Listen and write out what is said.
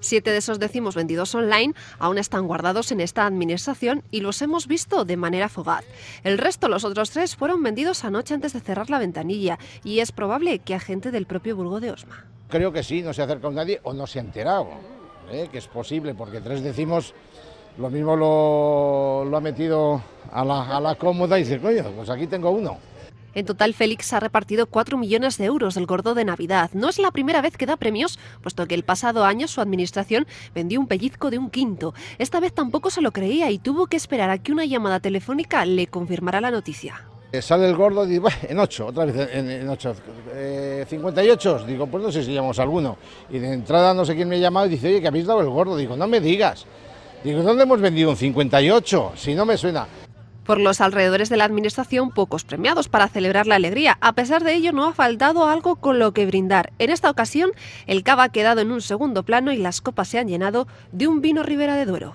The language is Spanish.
Siete de esos decimos vendidos online aún están guardados en esta administración y los hemos visto de manera fogaz. El resto, los otros tres, fueron vendidos anoche antes de cerrar la ventanilla y es probable que a gente del propio Burgo de Osma. Creo que sí, no se ha acercado nadie o no se ha enterado, ¿eh? que es posible, porque tres decimos lo mismo lo, ha metido a la, a la cómoda y dice, coño, pues aquí tengo uno. En total, Félix ha repartido 4 millones de euros del gordo de Navidad. No es la primera vez que da premios, puesto que el pasado año su administración vendió un pellizco de un quinto. Esta vez tampoco se lo creía y tuvo que esperar a que una llamada telefónica le confirmara la noticia. Eh, sale el gordo y bueno, en 8, otra vez en, 8, 58, eh, digo, pues no sé si llamamos alguno. Y de entrada no sé quién me ha llamado y dice, oye, que habéis dado el gordo. Digo, no me digas. Digo, ¿dónde hemos vendido un 58? Si no me suena. Por los alrededores de la administración, pocos premiados para celebrar la alegría. A pesar de ello, no ha faltado algo con lo que brindar. En esta ocasión, el cava ha quedado en un segundo plano y las copas se han llenado de un vino Ribera de Duero.